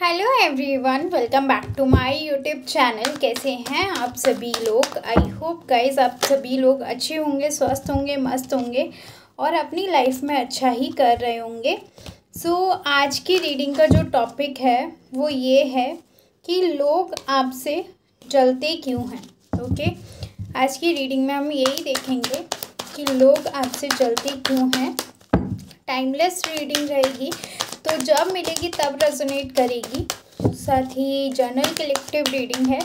Hello everyone welcome back to my YouTube channel कैसे हैं आप सभी लोग आई होप गाइस आप सभी लोग अच्छे होंगे स्वस्थ होंगे मस्त होंगे और अपनी लाइफ में अच्छा ही कर रहे होंगे सो so, आज की रीडिंग का जो टॉपिक है वो ये है कि लोग आपसे जलते क्यों हैं ओके okay? आज की रीडिंग में हम यही देखेंगे कि लोग आपसे जलते क्यों हैं टाइमलेस रीडिंग रहेगी तो जब मिलेगी तब रेजोनेट करेगी साथ ही जर्नल कलेक्टिव रीडिंग है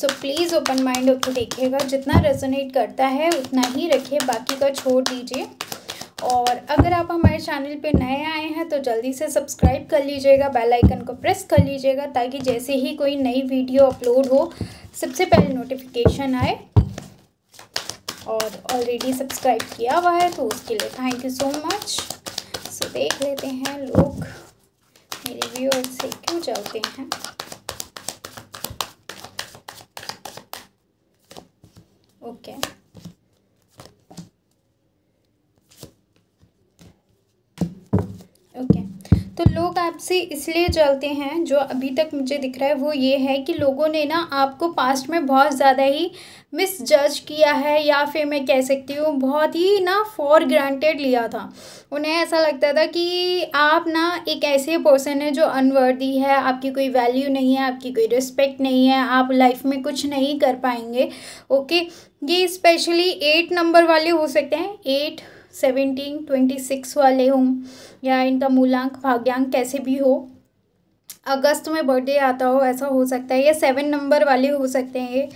सो प्लीज़ ओपन माइंड होकर देखिएगा जितना रेजोनेट करता है उतना ही रखिए बाकी का छोड़ दीजिए और अगर आप हमारे चैनल पे नए आए हैं तो जल्दी से सब्सक्राइब कर लीजिएगा बेल आइकन को प्रेस कर लीजिएगा ताकि जैसे ही कोई नई वीडियो अपलोड हो सबसे पहले नोटिफिकेशन आए और ऑलरेडी सब्सक्राइब किया हुआ है तो उसके लिए thank you so much so देख लेते हैं लोग मेरे व्यूअर्स से क्यों चलते हैं ओके okay. Okay okay. तो लोग आपसे इसलिए जलते हैं जो अभी तक मुझे दिख रहा है वो ये है कि लोगों ने ना आपको पास्ट में बहुत ज़्यादा ही मिस जज किया है या फिर मैं कह सकती हूँ बहुत ही ना फॉर ग्रांटेड लिया था उन्हें ऐसा लगता था कि आप ना एक ऐसे पर्सन है जो अनवर्दी है आपकी कोई वैल्यू नहीं है आपकी कोई रिस्पेक्ट नहीं है आप लाइफ में कुछ नहीं कर पाएंगे ओके ये स्पेशली एट नंबर वाले हो सकते हैं एट सेवेंटीन ट्वेंटी सिक्स वाले हों या इनका मूलांक भाग्यांक कैसे भी हो अगस्त में बर्थडे आता हो ऐसा हो सकता है या सेवन नंबर वाले हो सकते हैं ये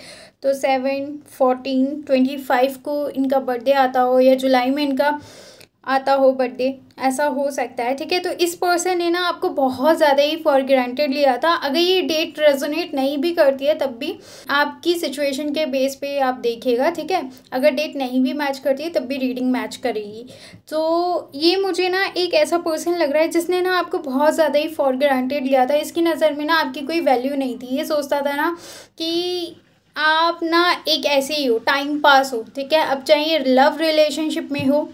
तो सेवन फोर्टीन ट्वेंटी फाइव को इनका बर्थडे आता हो या जुलाई में इनका आता हो बर्थडे ऐसा हो सकता है ठीक है तो इस पर्सन ने ना आपको बहुत ज़्यादा ही फॉर ग्रांटेड लिया था अगर ये डेट रेजोनेट नहीं भी करती है तब भी आपकी सिचुएशन के बेस पे आप देखिएगा ठीक है अगर डेट नहीं भी मैच करती है तब भी रीडिंग मैच करेगी तो ये मुझे ना एक ऐसा पर्सन लग रहा है जिसने ना आपको बहुत ज़्यादा ही फॉर ग्रांटेड लिया था इसकी नज़र में ना आपकी कोई वैल्यू नहीं थी ये सोचता था ना कि आप ना एक ऐसे ही हो टाइम पास हो ठीक है अब चाहे लव रिलेशनशिप में हो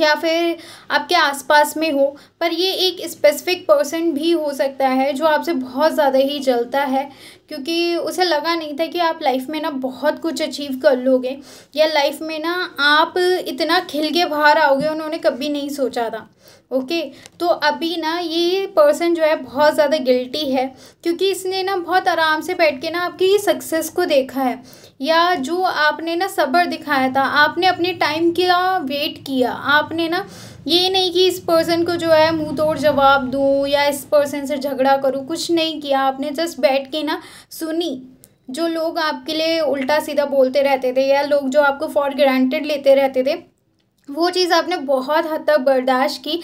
या फिर आपके आसपास में हो पर ये एक स्पेसिफिक पर्सन भी हो सकता है जो आपसे बहुत ज़्यादा ही जलता है क्योंकि उसे लगा नहीं था कि आप लाइफ में ना बहुत कुछ अचीव कर लोगे या लाइफ में ना आप इतना खिल के बाहर आओगे उन्होंने कभी नहीं सोचा था ओके okay, तो अभी ना ये पर्सन जो है बहुत ज़्यादा गिल्टी है क्योंकि इसने ना बहुत आराम से बैठ के ना आपकी सक्सेस को देखा है या जो आपने ना सब्र दिखाया था आपने अपने टाइम का वेट किया आपने ना ये नहीं कि इस पर्सन को जो है मुंह तोड़ जवाब दूँ या इस पर्सन से झगड़ा करूँ कुछ नहीं किया आपने जस्ट बैठ के ना सुनी जो लोग आपके लिए उल्टा सीधा बोलते रहते थे या लोग जो आपको फॉर ग्रांटेड लेते रहते थे वो चीज़ आपने बहुत हद तक बर्दाश्त की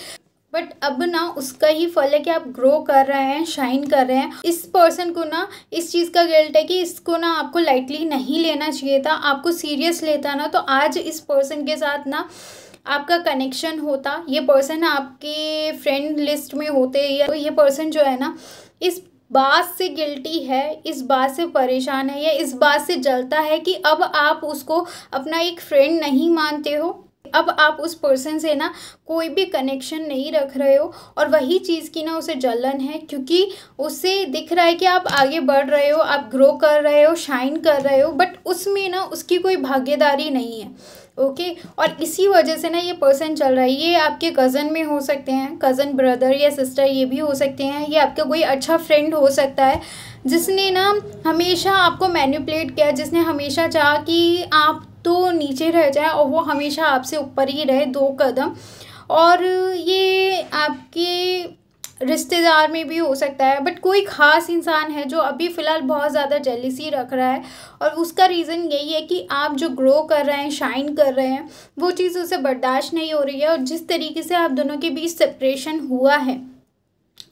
बट अब ना उसका ही फल है कि आप ग्रो कर रहे हैं शाइन कर रहे हैं इस पर्सन को ना इस चीज़ का गिल्ट है कि इसको ना आपको लाइटली नहीं लेना चाहिए था आपको सीरियस लेता ना तो आज इस पर्सन के साथ ना आपका कनेक्शन होता ये पर्सन आपके फ्रेंड लिस्ट में होते या तो ये पर्सन जो है ना इस बात से गिल्टी है इस बात से परेशान है या इस बात से जलता है कि अब आप उसको अपना एक फ्रेंड नहीं मानते हो अब आप उस पर्सन से ना कोई भी कनेक्शन नहीं रख रहे हो और वही चीज़ की ना उसे जलन है क्योंकि उसे दिख रहा है कि आप आगे बढ़ रहे हो आप ग्रो कर रहे हो शाइन कर रहे हो बट उसमें ना उसकी कोई भागीदारी नहीं है ओके और इसी वजह से ना ये पर्सन चल रहा है ये आपके कज़न में हो सकते हैं कज़न ब्रदर या सिस्टर ये भी हो सकते हैं ये आपका कोई अच्छा फ्रेंड हो सकता है जिसने ना हमेशा आपको मैन्यूपलेट किया जिसने हमेशा चाह कि आप तो नीचे रह जाए और वो हमेशा आपसे ऊपर ही रहे दो कदम और ये आपके रिश्तेदार में भी हो सकता है बट कोई ख़ास इंसान है जो अभी फ़िलहाल बहुत ज़्यादा जेलिसी रख रहा है और उसका रीज़न यही है कि आप जो ग्रो कर रहे हैं शाइन कर रहे हैं वो चीज़ उसे बर्दाश्त नहीं हो रही है और जिस तरीके से आप दोनों के बीच सेपरेशन हुआ है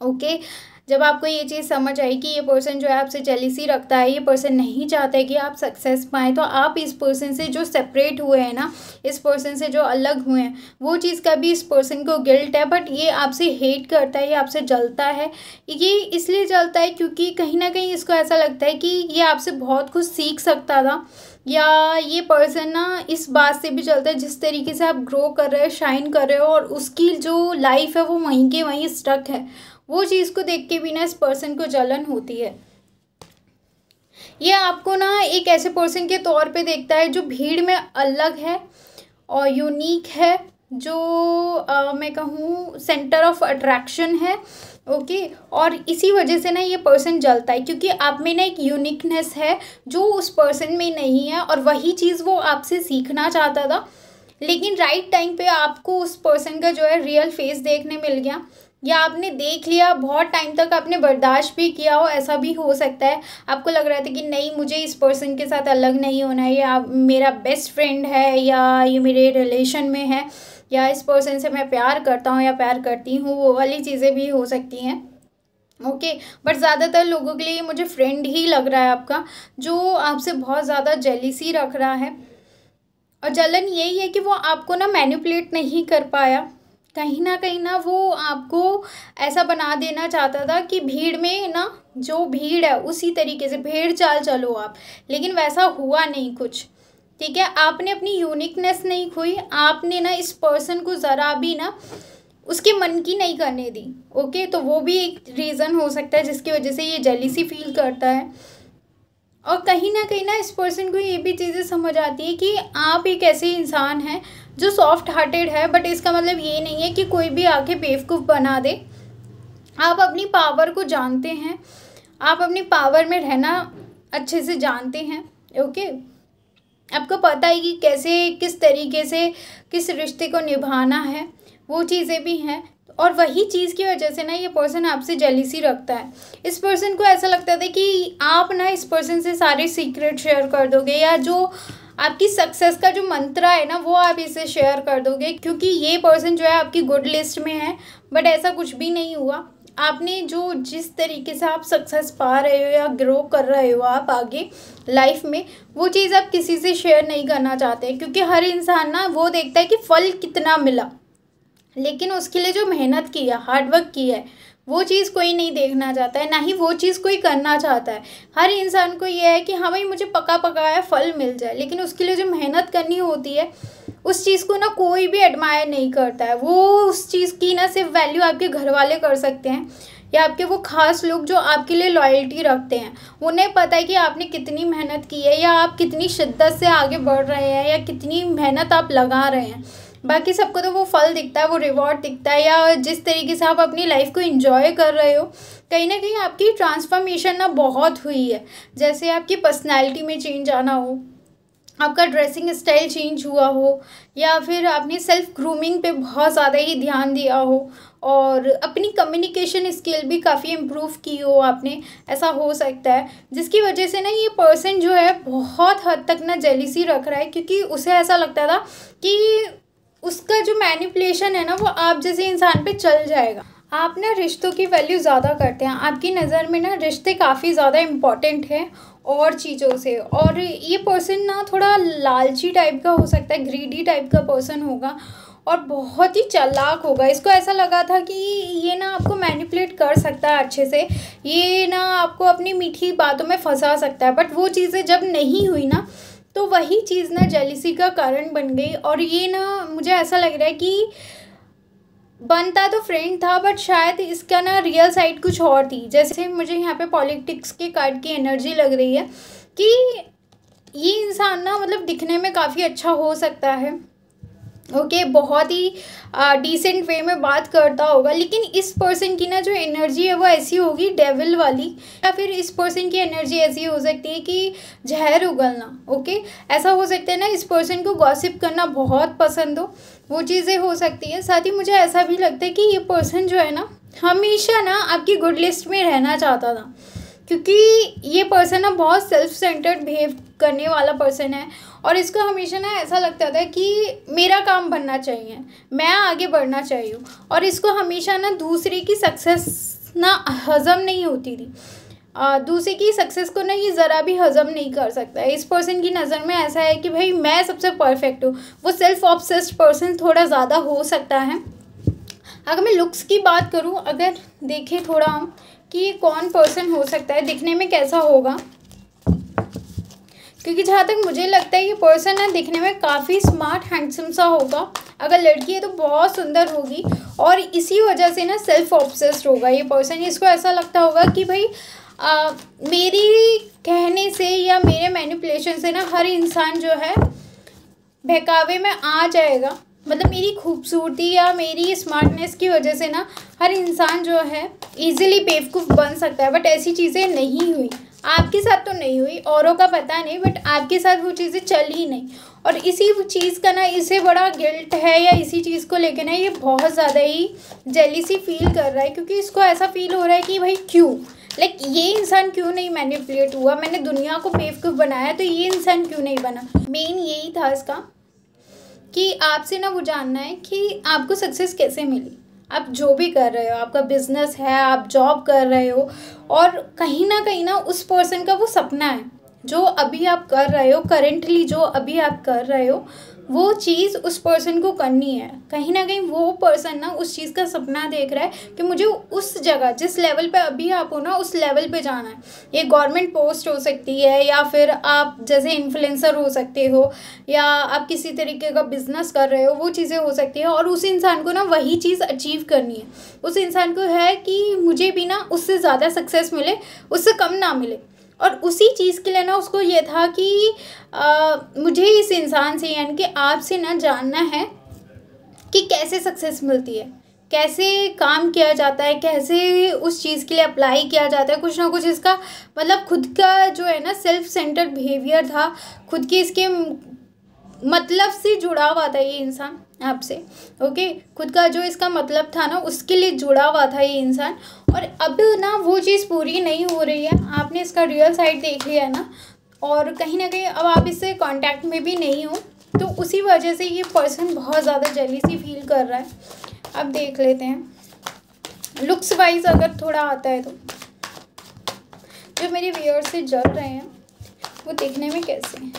ओके okay? जब आपको ये चीज़ समझ आई कि ये पर्सन जो है आपसे जेलिसी रखता है ये पर्सन नहीं चाहता है कि आप सक्सेस पाएँ तो आप इस पर्सन से जो सेपरेट हुए हैं ना इस पर्सन से जो अलग हुए हैं वो चीज़ का भी इस पर्सन को गिल्ट है बट ये आपसे हेट करता है ये आपसे जलता है ये इसलिए जलता है क्योंकि कहीं ना कहीं इसको ऐसा लगता है कि ये आपसे बहुत कुछ सीख सकता था या ये पर्सन ना इस बात से भी चलता है जिस तरीके से आप ग्रो कर रहे हो शाइन कर रहे हो और उसकी जो लाइफ है वो वहीं के वहीं स्ट्रक है वो चीज़ को देख के भी ना इस पर्सन को जलन होती है ये आपको ना एक ऐसे पर्सन के तौर पे देखता है जो भीड़ में अलग है और यूनिक है जो आ, मैं कहूँ सेंटर ऑफ अट्रैक्शन है ओके और इसी वजह से ना ये पर्सन जलता है क्योंकि आप में ना एक यूनिकनेस है जो उस पर्सन में नहीं है और वही चीज़ वो आपसे सीखना चाहता था लेकिन राइट टाइम पे आपको उस पर्सन का जो है रियल फेस देखने मिल गया या आपने देख लिया बहुत टाइम तक आपने बर्दाश्त भी किया हो ऐसा भी हो सकता है आपको लग रहा था कि नहीं मुझे इस पर्सन के साथ अलग नहीं होना है या मेरा बेस्ट फ्रेंड है या ये मेरे रिलेशन में है या इस पर्सन से मैं प्यार करता हूँ या प्यार करती हूँ वो वाली चीज़ें भी हो सकती हैं ओके बट ज़्यादातर लोगों के लिए मुझे फ्रेंड ही लग रहा है आपका जो आपसे बहुत ज़्यादा जेलिसी रख रहा है और जलन यही है कि वो आपको ना मैनिपुलेट नहीं कर पाया कहीं ना कहीं ना वो आपको ऐसा बना देना चाहता था कि भीड़ में ना जो भीड़ है उसी तरीके से भीड़ चाल चलो आप लेकिन वैसा हुआ नहीं कुछ ठीक है आपने अपनी यूनिकनेस नहीं खोई आपने ना इस पर्सन को ज़रा भी ना उसके मन की नहीं करने दी ओके तो वो भी एक रीज़न हो सकता है जिसकी वजह से ये जेलिसी फील करता है और कहीं ना कहीं ना इस पर्सन को ये भी चीज़ें समझ आती है कि आप एक ऐसे इंसान हैं जो सॉफ्ट हार्टेड है बट इसका मतलब ये नहीं है कि कोई भी आके बेवकूफ़ बना दे आप अपनी पावर को जानते हैं आप अपनी पावर में रहना अच्छे से जानते हैं ओके आपको पता है कि कैसे किस तरीके से किस रिश्ते को निभाना है वो चीज़ें भी हैं और वही चीज़ की वजह से ना ये पर्सन आपसे जेलिसी रखता है इस पर्सन को ऐसा लगता था कि आप ना इस पर्सन से सारे सीक्रेट शेयर कर दोगे या जो आपकी सक्सेस का जो मंत्र है ना वो आप इसे शेयर कर दोगे क्योंकि ये पर्सन जो है आपकी गुड लिस्ट में है बट ऐसा कुछ भी नहीं हुआ आपने जो जिस तरीके से आप सक्सेस पा रहे हो या ग्रो कर रहे हो आप आगे लाइफ में वो चीज़ आप किसी से शेयर नहीं करना चाहते क्योंकि हर इंसान ना वो देखता है कि फल कितना मिला लेकिन उसके लिए जो मेहनत की है हार्डवर्क की है वो चीज़ कोई नहीं देखना चाहता है ना ही वो चीज़ कोई करना चाहता है हर इंसान को ये है कि हाँ भाई मुझे पका पकाया फल मिल जाए लेकिन उसके लिए जो मेहनत करनी होती है उस चीज़ को ना कोई भी एडमायर नहीं करता है वो उस चीज़ की ना सिर्फ वैल्यू आपके घर वाले कर सकते हैं या आपके वो खास लोग जो आपके लिए लॉयल्टी रखते हैं उन्हें पता है कि आपने कितनी मेहनत की है या आप कितनी शिद्दत से आगे बढ़ रहे हैं या कितनी मेहनत आप लगा रहे हैं बाकी सबको तो वो फल दिखता है वो रिवॉर्ड दिखता है या जिस तरीके से आप अपनी लाइफ को इंजॉय कर रहे हो कहीं ना कहीं आपकी ट्रांसफॉर्मेशन ना बहुत हुई है जैसे आपकी पर्सनैलिटी में चेंज आना हो आपका ड्रेसिंग स्टाइल चेंज हुआ हो या फिर आपने सेल्फ ग्रूमिंग पे बहुत ज़्यादा ही ध्यान दिया हो और अपनी कम्युनिकेशन स्किल भी काफ़ी इम्प्रूव की हो आपने ऐसा हो सकता है जिसकी वजह से ना ये पर्सन जो है बहुत हद तक ना जेलिसी रख रहा है क्योंकि उसे ऐसा लगता था कि उसका जो मैनिपुलेशन है ना वो आप जैसे इंसान पे चल जाएगा आप ना रिश्तों की वैल्यू ज़्यादा करते हैं आपकी नज़र में ना रिश्ते काफ़ी ज़्यादा इम्पॉर्टेंट हैं और चीज़ों से और ये पर्सन ना थोड़ा लालची टाइप का हो सकता है ग्रीडी टाइप का पर्सन होगा और बहुत ही चालाक होगा इसको ऐसा लगा था कि ये ना आपको मैनिपुलेट कर सकता है अच्छे से ये ना आपको अपनी मीठी बातों में फंसा सकता है बट वो चीज़ें जब नहीं हुई ना तो वही चीज़ ना जेलिसी का कारण बन गई और ये ना मुझे ऐसा लग रहा है कि बनता तो फ्रेंड था बट शायद इसका ना रियल साइड कुछ और थी जैसे मुझे यहाँ पे पॉलिटिक्स के कार्ड की एनर्जी लग रही है कि ये इंसान ना मतलब दिखने में काफ़ी अच्छा हो सकता है ओके okay, बहुत ही डिसेंट वे में बात करता होगा लेकिन इस पर्सन की ना जो एनर्जी है वो ऐसी होगी डेविल वाली या फिर इस पर्सन की एनर्जी ऐसी हो सकती है कि जहर उगलना ओके okay? ऐसा हो सकता है ना इस पर्सन को गॉसिप करना बहुत पसंद हो वो चीज़ें हो सकती है साथ ही मुझे ऐसा भी लगता है कि ये पर्सन जो है ना हमेशा ना आपकी गुड लिस्ट में रहना चाहता था क्योंकि ये पर्सन ना बहुत सेल्फ सेंटर्ड बिहेव करने वाला पर्सन है और इसको हमेशा ना ऐसा लगता था कि मेरा काम बनना चाहिए मैं आगे बढ़ना चाहिए और इसको हमेशा ना दूसरे की सक्सेस ना हज़म नहीं होती थी दूसरे की सक्सेस को ना ये ज़रा भी हज़म नहीं कर सकता इस पर्सन की नज़र में ऐसा है कि भाई मैं सबसे परफेक्ट हूँ वो सेल्फ ऑब्सेस्ड पर्सन थोड़ा ज़्यादा हो सकता है अगर मैं लुक्स की बात करूँ अगर देखें थोड़ा हम कि ये कौन पर्सन हो सकता है दिखने में कैसा होगा क्योंकि जहाँ तक मुझे लगता है ये पर्सन है दिखने में काफ़ी स्मार्ट हैंडसम सा होगा अगर लड़की है तो बहुत सुंदर होगी और इसी वजह से ना सेल्फ ऑब्सेस्ड होगा ये पर्सन इसको ऐसा लगता होगा कि भाई आ, मेरी कहने से या मेरे मैनिपुलेशन से ना हर इंसान जो है बहकावे में आ जाएगा मतलब मेरी खूबसूरती या मेरी स्मार्टनेस की वजह से ना हर इंसान जो है इजीली बेवकूफ़ बन सकता है बट ऐसी चीज़ें नहीं हुई आपके साथ तो नहीं हुई औरों का पता नहीं बट आपके साथ वो चीज़ें चल ही नहीं और इसी चीज़ का ना इसे बड़ा गिल्ट है या इसी चीज़ को लेकर ना ये बहुत ज़्यादा ही जेलिसी फील कर रहा है क्योंकि इसको ऐसा फील हो रहा है कि भाई क्यों लाइक ये इंसान क्यों नहीं मैनिपुलेट हुआ मैंने दुनिया को बेवकूफ़ बनाया तो ये इंसान क्यों नहीं बना मेन यही था इसका कि आपसे ना वो जानना है कि आपको सक्सेस कैसे मिली आप जो भी कर रहे हो आपका बिजनेस है आप जॉब कर रहे हो और कहीं ना कहीं ना उस पर्सन का वो सपना है जो अभी आप कर रहे हो करेंटली जो अभी आप कर रहे हो वो चीज़ उस पर्सन को करनी है कहीं ना कहीं वो पर्सन ना उस चीज़ का सपना देख रहा है कि मुझे उस जगह जिस लेवल पे अभी आप हो ना उस लेवल पे जाना है ये गवर्नमेंट पोस्ट हो सकती है या फिर आप जैसे इन्फ्लुएंसर हो सकते हो या आप किसी तरीके का बिजनेस कर रहे हो वो चीज़ें हो सकती है और उस इंसान को ना वही चीज़ अचीव करनी है उस इंसान को है कि मुझे भी ना उससे ज़्यादा सक्सेस मिले उससे कम ना मिले और उसी चीज़ के लिए ना उसको ये था कि आ, मुझे इस इंसान से यानी कि आपसे ना जानना है कि कैसे सक्सेस मिलती है कैसे काम किया जाता है कैसे उस चीज़ के लिए अप्लाई किया जाता है कुछ ना कुछ इसका मतलब खुद का जो है ना सेल्फ सेंटर्ड बिहेवियर था खुद की इसके मतलब से जुड़ा हुआ था ये इंसान आपसे ओके खुद का जो इसका मतलब था ना उसके लिए जुड़ा हुआ था ये इंसान और अब ना वो चीज़ पूरी नहीं हो रही है आपने इसका रियल साइड देख लिया है ना और कहीं ना कहीं अब आप इससे कांटेक्ट में भी नहीं हो तो उसी वजह से ये पर्सन बहुत ज़्यादा जली सी फील कर रहा है अब देख लेते हैं लुक्स वाइज अगर थोड़ा आता है तो जो मेरे व्यूअर्स से जल रहे हैं वो देखने में कैसे हैं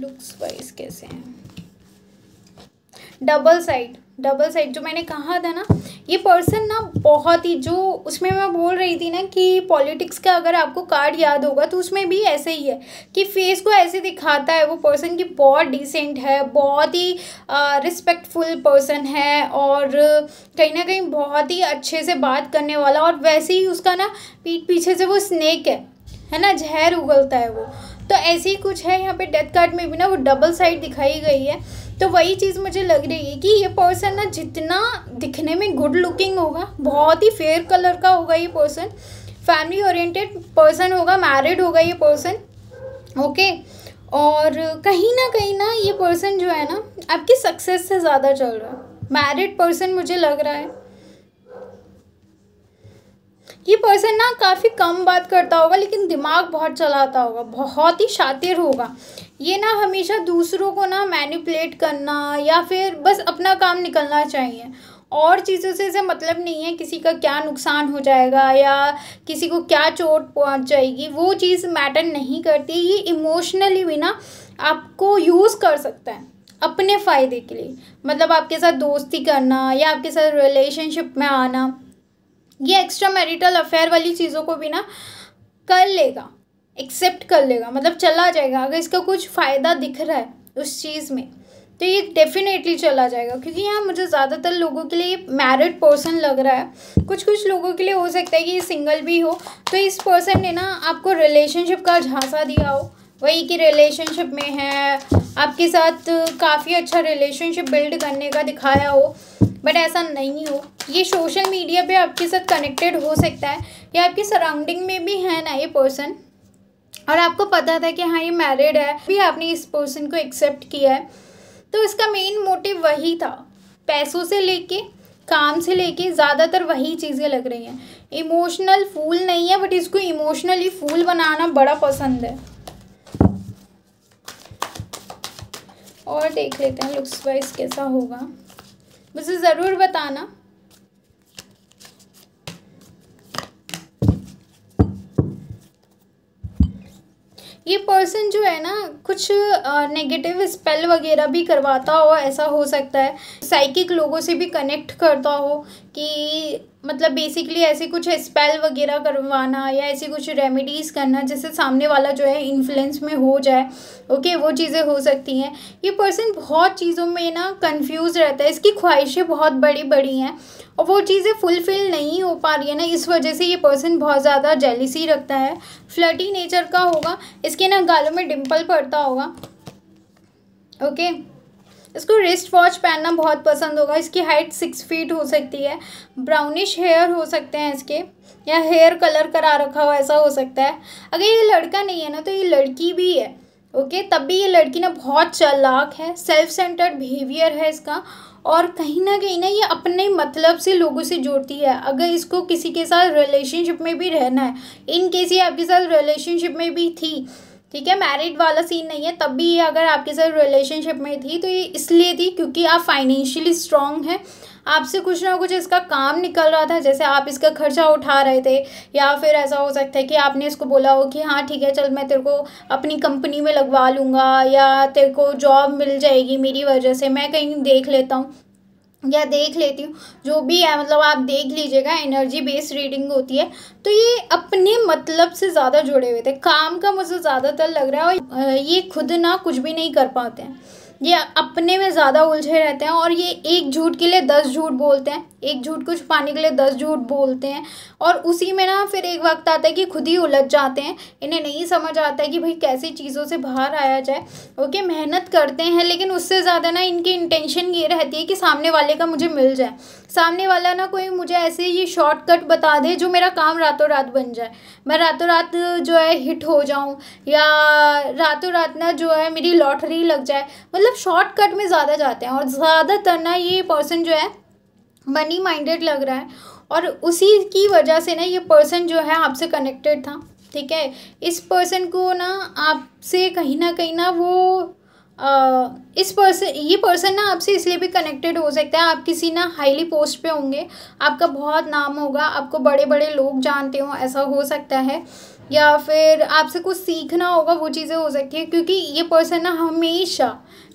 लुक्स वाइज कैसे हैं डबल साइड डबल साइड जो मैंने कहा था ना ये पर्सन ना बहुत ही जो उसमें मैं बोल रही थी ना कि पॉलिटिक्स का अगर आपको कार्ड याद होगा तो उसमें भी ऐसे ही है कि फेस को ऐसे दिखाता है वो पर्सन की बहुत डिसेंट है बहुत ही रिस्पेक्टफुल पर्सन है और कहीं ना कहीं बहुत ही अच्छे से बात करने वाला और वैसे ही उसका ना पीठ पीछे से वो स्नेक है है ना जहर उगलता है वो तो ऐसे ही कुछ है यहाँ पे डेथ कार्ड में भी ना वो डबल साइड दिखाई गई है तो वही चीज़ मुझे लग रही है कि ये पर्सन ना जितना दिखने में गुड लुकिंग होगा बहुत ही फेयर कलर का होगा ये पर्सन फैमिली ओरिएंटेड पर्सन होगा मैरिड होगा ये पर्सन ओके और कहीं ना कहीं ना ये पर्सन जो है ना आपकी सक्सेस से ज़्यादा चल रहा है मैरिड पर्सन मुझे लग रहा है ये पर्सन ना काफ़ी कम बात करता होगा लेकिन दिमाग बहुत चलाता होगा बहुत ही शातिर होगा ये ना हमेशा दूसरों को ना मैनिपुलेट करना या फिर बस अपना काम निकलना चाहिए और चीज़ों से इसे मतलब नहीं है किसी का क्या नुकसान हो जाएगा या किसी को क्या चोट पहुंच जाएगी वो चीज़ मैटर नहीं करती ये इमोशनली भी ना आपको यूज़ कर सकता है अपने फ़ायदे के लिए मतलब आपके साथ दोस्ती करना या आपके साथ रिलेशनशिप में आना ये एक्स्ट्रा मैरिटल अफेयर वाली चीज़ों को भी ना कर लेगा एक्सेप्ट कर लेगा मतलब चला जाएगा अगर इसका कुछ फ़ायदा दिख रहा है उस चीज़ में तो ये डेफिनेटली चला जाएगा क्योंकि यहाँ मुझे ज़्यादातर लोगों के लिए मैरिड पर्सन लग रहा है कुछ कुछ लोगों के लिए हो सकता है कि ये सिंगल भी हो तो इस पर्सन ने ना आपको रिलेशनशिप का झांसा दिया हो वही कि रिलेशनशिप में है आपके साथ काफ़ी अच्छा रिलेशनशिप बिल्ड करने का दिखाया हो बट ऐसा नहीं हो ये सोशल मीडिया पे आपके साथ कनेक्टेड हो सकता है या आपके सराउंडिंग में भी है ना ये पर्सन और आपको पता था कि हाँ ये मैरिड है भी आपने इस पर्सन को एक्सेप्ट किया है तो इसका मेन मोटिव वही था पैसों से लेके काम से लेके ज़्यादातर वही चीज़ें लग रही हैं इमोशनल फूल नहीं है बट इसको इमोशनली फूल बनाना बड़ा पसंद है और देख लेते हैं लुक्स वाइज कैसा होगा मुझे ज़रूर बताना ये पर्सन जो है ना कुछ नेगेटिव स्पेल वगैरह भी करवाता हो ऐसा हो सकता है साइकिक लोगों से भी कनेक्ट करता हो कि मतलब बेसिकली ऐसे कुछ स्पेल वगैरह करवाना या ऐसी कुछ रेमेडीज़ करना जैसे सामने वाला जो है इन्फ्लुएंस में हो जाए ओके वो चीज़ें हो सकती हैं ये पर्सन बहुत चीज़ों में ना कंफ्यूज रहता है इसकी ख्वाहिशें बहुत बड़ी बड़ी हैं और वो चीज़ें फुलफ़िल नहीं हो पा रही है ना इस वजह से ये पर्सन बहुत ज़्यादा जेलिसी रखता है फ्लटी नेचर का होगा इसके ना गालों में डिम्पल पड़ता होगा ओके okay? इसको रिस्ट वॉच पहनना बहुत पसंद होगा इसकी हाइट सिक्स फीट हो सकती है ब्राउनिश हेयर हो सकते हैं इसके या हेयर कलर करा रखा हो ऐसा हो सकता है अगर ये लड़का नहीं है ना तो ये लड़की भी है ओके तब भी ये लड़की ना बहुत चालाक है सेल्फ सेंटर्ड बिहेवियर है इसका और कहीं ना कहीं ना ये अपने मतलब से लोगों से जोड़ती है अगर इसको किसी के साथ रिलेशनशिप में भी रहना है इन केस ये आपके साथ रिलेशनशिप में भी थी ठीक है मैरिड वाला सीन नहीं है तब भी ये अगर आपके साथ रिलेशनशिप में थी तो ये इसलिए थी क्योंकि आप फाइनेंशियली स्ट्रांग हैं आपसे कुछ ना कुछ इसका काम निकल रहा था जैसे आप इसका खर्चा उठा रहे थे या फिर ऐसा हो सकता है कि आपने इसको बोला हो कि हाँ ठीक है चल मैं तेरे को अपनी कंपनी में लगवा लूँगा या तेरे को जॉब मिल जाएगी मेरी वजह से मैं कहीं देख लेता हूँ या देख लेती हूँ जो भी है मतलब आप देख लीजिएगा एनर्जी बेस्ड रीडिंग होती है तो ये अपने मतलब से ज़्यादा जुड़े हुए थे काम का मुझे ज़्यादातर लग रहा है और ये खुद ना कुछ भी नहीं कर पाते हैं ये अपने में ज़्यादा उलझे रहते हैं और ये एक झूठ के लिए दस झूठ बोलते हैं एक झूठ को छुपाने के लिए दस झूठ बोलते हैं और उसी में ना फिर एक वक्त आता है कि खुद ही उलझ जाते हैं इन्हें नहीं समझ आता है कि भाई कैसी चीज़ों से बाहर आया जाए ओके मेहनत करते हैं लेकिन उससे ज़्यादा ना इनकी इंटेंशन ये रहती है कि सामने वाले का मुझे मिल जाए सामने वाला ना कोई मुझे ऐसे ये शॉर्टकट बता दे जो मेरा काम रातों रात बन जाए मैं रातों रात जो है हिट हो जाऊँ या रातों रात ना जो है मेरी लॉटरी लग जाए मतलब मतलब शॉर्टकट में ज़्यादा जाते हैं और ज़्यादातर ना ये पर्सन जो है मनी माइंडेड लग रहा है और उसी की वजह से ना ये पर्सन जो है आपसे कनेक्टेड था ठीक है इस पर्सन को ना आपसे कहीं ना कहीं ना वो आ, इस पर्सन ये पर्सन ना आपसे इसलिए भी कनेक्टेड हो सकता है आप किसी ना हाईली पोस्ट पे होंगे आपका बहुत नाम होगा आपको बड़े बड़े लोग जानते हो ऐसा हो सकता है या फिर आपसे कुछ सीखना होगा वो चीज़ें हो सकती है क्योंकि ये पर्सन ना हमेशा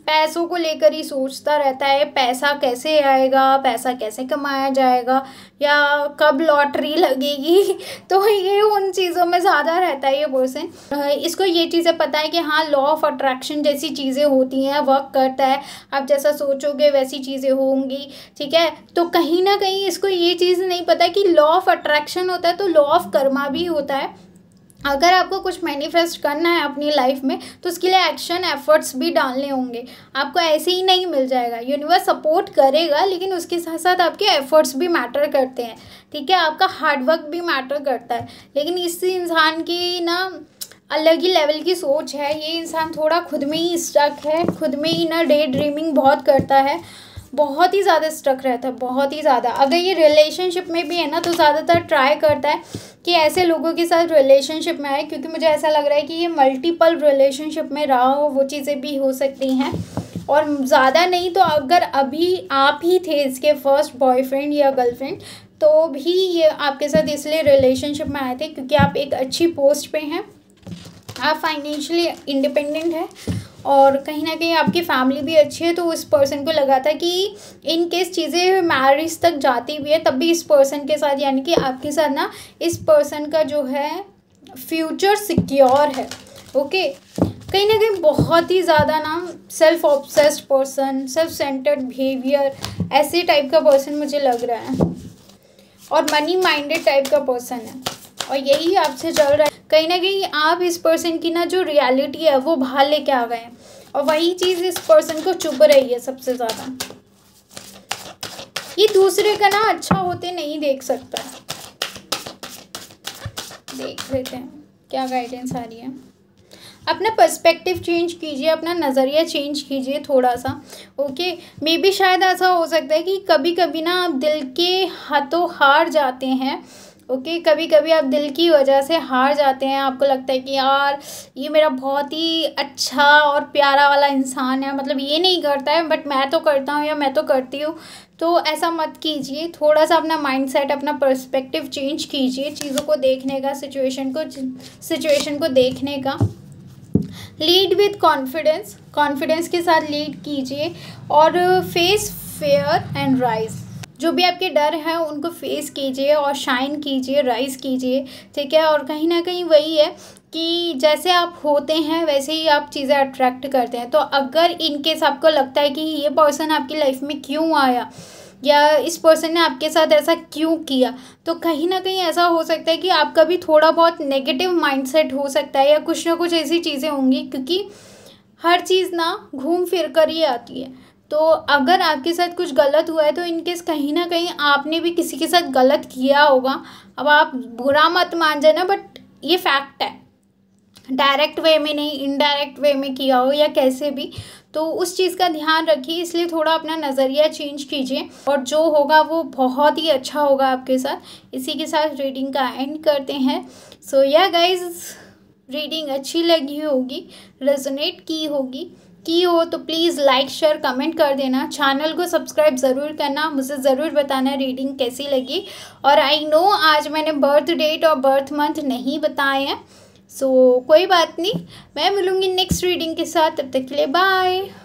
पैसों को लेकर ही सोचता रहता है पैसा कैसे आएगा पैसा कैसे कमाया जाएगा या कब लॉटरी लगेगी तो ये उन चीज़ों में ज़्यादा रहता है ये पर्सन इसको ये चीज़ें पता है कि हाँ लॉ ऑफ अट्रैक्शन जैसी चीज़ें होती हैं वर्क करता है आप जैसा सोचोगे वैसी चीज़ें होंगी ठीक है तो कहीं ना कहीं इसको ये चीज़ नहीं पता कि लॉ ऑफ अट्रैक्शन होता है तो लॉ ऑफ कर्मा भी होता है अगर आपको कुछ मैनिफेस्ट करना है अपनी लाइफ में तो उसके लिए एक्शन एफर्ट्स भी डालने होंगे आपको ऐसे ही नहीं मिल जाएगा यूनिवर्स सपोर्ट करेगा लेकिन उसके साथ साथ आपके एफर्ट्स भी मैटर करते हैं ठीक है आपका हार्डवर्क भी मैटर करता है लेकिन इस इंसान की ना अलग ही लेवल की सोच है ये इंसान थोड़ा खुद में ही स्टक है खुद में ही ना डे ड्रीमिंग बहुत करता है बहुत ही ज़्यादा स्ट्रक रहता है बहुत ही ज़्यादा अगर ये रिलेशनशिप में भी है ना तो ज़्यादातर ट्राई करता है कि ऐसे लोगों के साथ रिलेशनशिप में आए क्योंकि मुझे ऐसा लग रहा है कि ये मल्टीपल रिलेशनशिप में रहा हो वो चीज़ें भी हो सकती हैं और ज़्यादा नहीं तो अगर अभी आप ही थे इसके फर्स्ट बॉयफ्रेंड या गर्लफ्रेंड तो भी ये आपके साथ इसलिए रिलेशनशिप में आए थे क्योंकि आप एक अच्छी पोस्ट पे हैं आप फाइनेंशियली इंडिपेंडेंट हैं और कहीं ना कहीं आपकी फैमिली भी अच्छी है तो उस पर्सन को लगा था कि इन केस चीज़ें मैरिज तक जाती भी है तब भी इस पर्सन के साथ यानी कि आपके साथ ना इस पर्सन का जो है फ्यूचर सिक्योर है ओके कहीं ना कहीं बहुत ही ज़्यादा ना self obsessed person self centred behaviour ऐसे टाइप का पर्सन मुझे लग रहा है और मनी माइंडेड टाइप का पर्सन है और यही आपसे चल रहा है कहीं ना कहीं आप इस पर्सन की ना जो रियलिटी है वो बाहर लेके आ गए हैं और वही चीज़ इस पर्सन को चुभ रही है सबसे ज़्यादा ये दूसरे का ना अच्छा होते नहीं देख सकता देख लेते हैं क्या गाइडेंस आ रही है अपना पर्सपेक्टिव चेंज कीजिए अपना नज़रिया चेंज कीजिए थोड़ा सा ओके मे बी शायद ऐसा हो सकता है कि कभी कभी ना आप दिल के हाथों हार जाते हैं ओके okay, कभी कभी आप दिल की वजह से हार जाते हैं आपको लगता है कि यार ये मेरा बहुत ही अच्छा और प्यारा वाला इंसान है मतलब ये नहीं करता है बट मैं तो करता हूँ या मैं तो करती हूँ तो ऐसा मत कीजिए थोड़ा सा अपना माइंडसेट अपना पर्सपेक्टिव चेंज कीजिए चीज़ों को देखने का सिचुएशन को सिचुएशन को देखने का लीड विथ कॉन्फिडेंस कॉन्फिडेंस के साथ लीड कीजिए और फेस फेयर एंड राइज जो भी आपके डर हैं उनको फेस कीजिए और शाइन कीजिए राइज कीजिए ठीक है और कहीं ना कहीं वही है कि जैसे आप होते हैं वैसे ही आप चीज़ें अट्रैक्ट करते हैं तो अगर इनकेस आपको लगता है कि ये पर्सन आपकी लाइफ में क्यों आया या इस पर्सन ने आपके साथ ऐसा क्यों किया तो कहीं ना कहीं ऐसा हो सकता है कि आपका भी थोड़ा बहुत नेगेटिव माइंडसेट हो सकता है या कुछ ना कुछ ऐसी चीज़ें होंगी क्योंकि हर चीज़ ना घूम फिर कर ही आती है तो अगर आपके साथ कुछ गलत हुआ है तो इनकेस कहीं ना कहीं आपने भी किसी के साथ गलत किया होगा अब आप बुरा मत मान जाना बट ये फैक्ट है डायरेक्ट वे में नहीं इनडायरेक्ट वे में किया हो या कैसे भी तो उस चीज़ का ध्यान रखिए इसलिए थोड़ा अपना नज़रिया चेंज कीजिए और जो होगा वो बहुत ही अच्छा होगा आपके साथ इसी के साथ रीडिंग का एंड करते हैं सो या गाइज रीडिंग अच्छी लगी होगी रेजोनेट की होगी की हो तो प्लीज़ लाइक शेयर कमेंट कर देना चैनल को सब्सक्राइब ज़रूर करना मुझे ज़रूर बताना रीडिंग कैसी लगी और आई नो आज मैंने बर्थ डेट और बर्थ मंथ नहीं बताए हैं सो so, कोई बात नहीं मैं मिलूँगी नेक्स्ट रीडिंग के साथ तब तक के लिए बाय